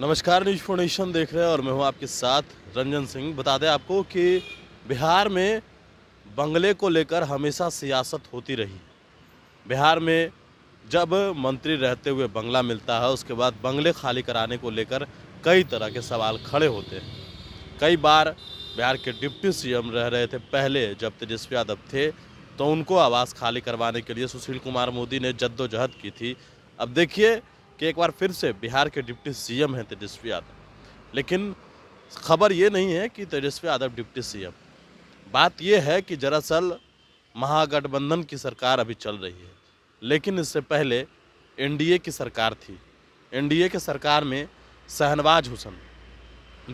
नमस्कार news foundation देख रहे हैं और मैं हूं आपके साथ रंजन सिंह बता दें आपको कि बिहार में बंगले को लेकर हमेशा सियासत होती रही बिहार में जब मंत्री रहते हुए बंगला मिलता है उसके बाद बंगले खाली कराने को लेकर कई तरह के सवाल खड़े होते हैं कई बार बिहार के डिप्टी सीएम रह रहे थे पहले जब तेजस्वी यादव थे तो उनको आवास खाली करवाने के लिए सुशील कुमार मोदी ने जद्दोजहद की थी अब देखिए कि एक बार फिर से बिहार के डिप्टी सीएम हैं तेजस्वी यादव लेकिन खबर ये नहीं है कि तेजस्वी यादव डिप्टी सीएम बात यह है कि दरअसल महागठबंधन की सरकार अभी चल रही है लेकिन इससे पहले एनडीए की सरकार थी एनडीए की सरकार में शहनवाज हुसैन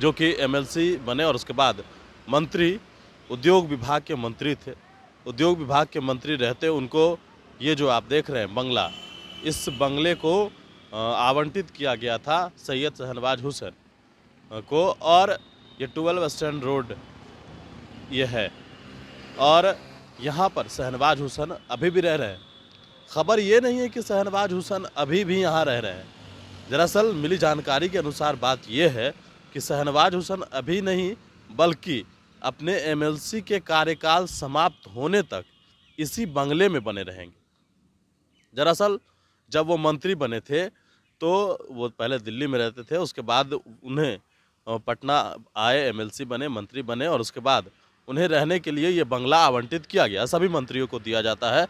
जो कि एमएलसी बने और उसके बाद मंत्री उद्योग विभाग के मंत्री थे उद्योग विभाग के मंत्री रहते उनको ये जो आप देख रहे हैं बंगला इस बंगले को आवंटित किया गया था सैयद शहनवाज हुसैन को और ये ट्वेल्व स्टैंड रोड ये है और यहाँ पर शहनवाज हुसैन अभी भी रह रहे हैं खबर ये नहीं है कि शहनवाज हुसैन अभी भी यहाँ रह रहे हैं दरअसल मिली जानकारी के अनुसार बात यह है कि शहनवाज हुसैन अभी नहीं बल्कि अपने एमएलसी के कार्यकाल समाप्त होने तक इसी बंगले में बने रहेंगे दरअसल जब वो मंत्री बने थे तो वो पहले दिल्ली में रहते थे उसके बाद उन्हें पटना आए एमएलसी बने मंत्री बने और उसके बाद उन्हें रहने के लिए ये बंगला आवंटित किया गया सभी मंत्रियों को दिया जाता है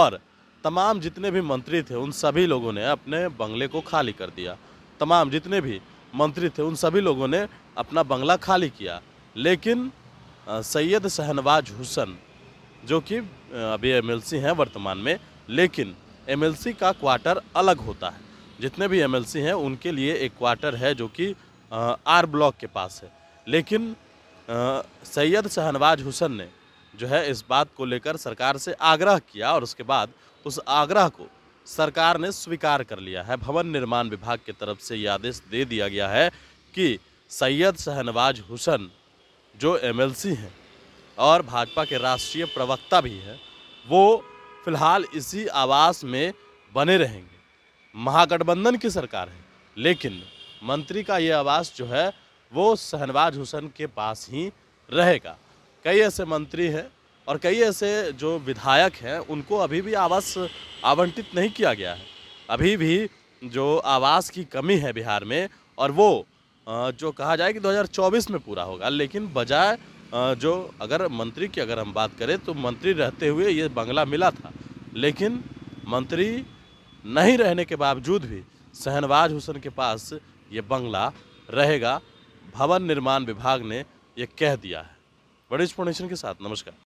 और तमाम जितने भी मंत्री थे उन सभी लोगों ने अपने बंगले को खाली कर दिया तमाम जितने भी मंत्री थे उन सभी लोगों ने अपना बंगला खाली किया लेकिन सैयद शहनवाज हुसन जो कि अभी एमएलसी हैं वर्तमान में लेकिन एमएलसी का क्वार्टर अलग होता है जितने भी एमएलसी हैं उनके लिए एक क्वार्टर है जो कि आर ब्लॉक के पास है लेकिन सैयद शहनवाज हुसैन ने जो है इस बात को लेकर सरकार से आग्रह किया और उसके बाद उस आग्रह को सरकार ने स्वीकार कर लिया है भवन निर्माण विभाग की तरफ से यह आदेश दे दिया गया है कि सैयद शहनवाज हुसैन जो एमएलसी हैं और भाजपा के राष्ट्रीय प्रवक्ता भी हैं वो फिलहाल इसी आवास में बने रहेंगे महागठबंधन की सरकार है लेकिन मंत्री का ये आवास जो है वो शहनवाज हुसैन के पास ही रहेगा कई ऐसे मंत्री हैं और कई ऐसे जो विधायक हैं उनको अभी भी आवास आवंटित नहीं किया गया है अभी भी जो आवास की कमी है बिहार में और वो जो कहा जाए कि 2024 में पूरा होगा लेकिन बजाय जो अगर मंत्री की अगर हम बात करें तो मंत्री रहते हुए ये बंगला मिला था लेकिन मंत्री नहीं रहने के बावजूद भी शहनवाज हुसैन के पास ये बंगला रहेगा भवन निर्माण विभाग ने ये कह दिया है बड़े एक्सप्लेनेशन के साथ नमस्कार